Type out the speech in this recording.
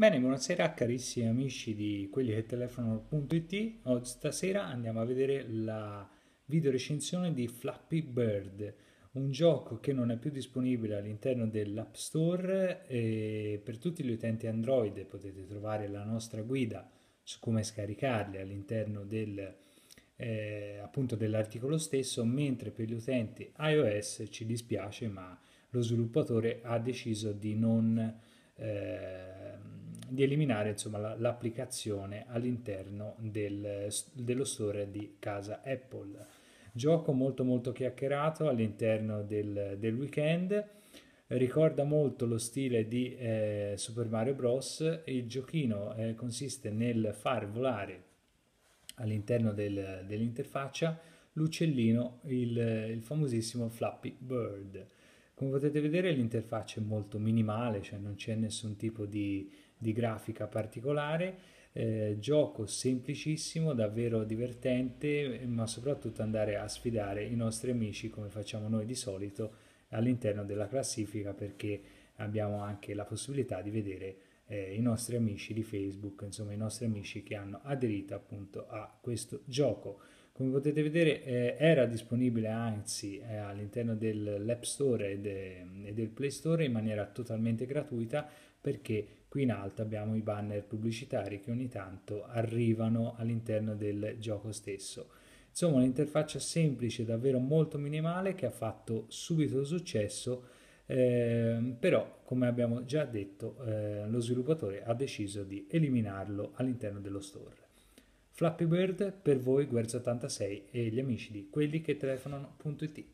Bene, buonasera carissimi amici di quelli che telefonano.it. Oggi stasera andiamo a vedere la video recensione di Flappy Bird, un gioco che non è più disponibile all'interno dell'App Store e per tutti gli utenti Android potete trovare la nostra guida su come scaricarli all'interno del, eh, dell'articolo stesso, mentre per gli utenti iOS ci dispiace ma lo sviluppatore ha deciso di non eh, di eliminare insomma, l'applicazione all'interno del, dello store di casa Apple. Gioco molto molto chiacchierato all'interno del, del weekend, ricorda molto lo stile di eh, Super Mario Bros. Il giochino eh, consiste nel far volare all'interno del, dell'interfaccia l'uccellino, il, il famosissimo Flappy Bird come potete vedere l'interfaccia è molto minimale, cioè non c'è nessun tipo di, di grafica particolare, eh, gioco semplicissimo, davvero divertente, ma soprattutto andare a sfidare i nostri amici come facciamo noi di solito all'interno della classifica perché abbiamo anche la possibilità di vedere eh, i nostri amici di Facebook, insomma i nostri amici che hanno aderito appunto a questo gioco. Come potete vedere eh, era disponibile anzi eh, all'interno dell'App Store e, de, e, del Play Store in maniera totalmente gratuita perché qui in alto abbiamo i banner pubblicitari che ogni tanto arrivano all'interno del gioco stesso. Insomma un'interfaccia semplice, davvero molto minimale che ha fatto subito successo eh, però come abbiamo già detto eh, lo sviluppatore ha deciso di eliminarlo all'interno dello store. Flappy Bird per voi Guerza 86 e gli amici di quelli che telefonano.it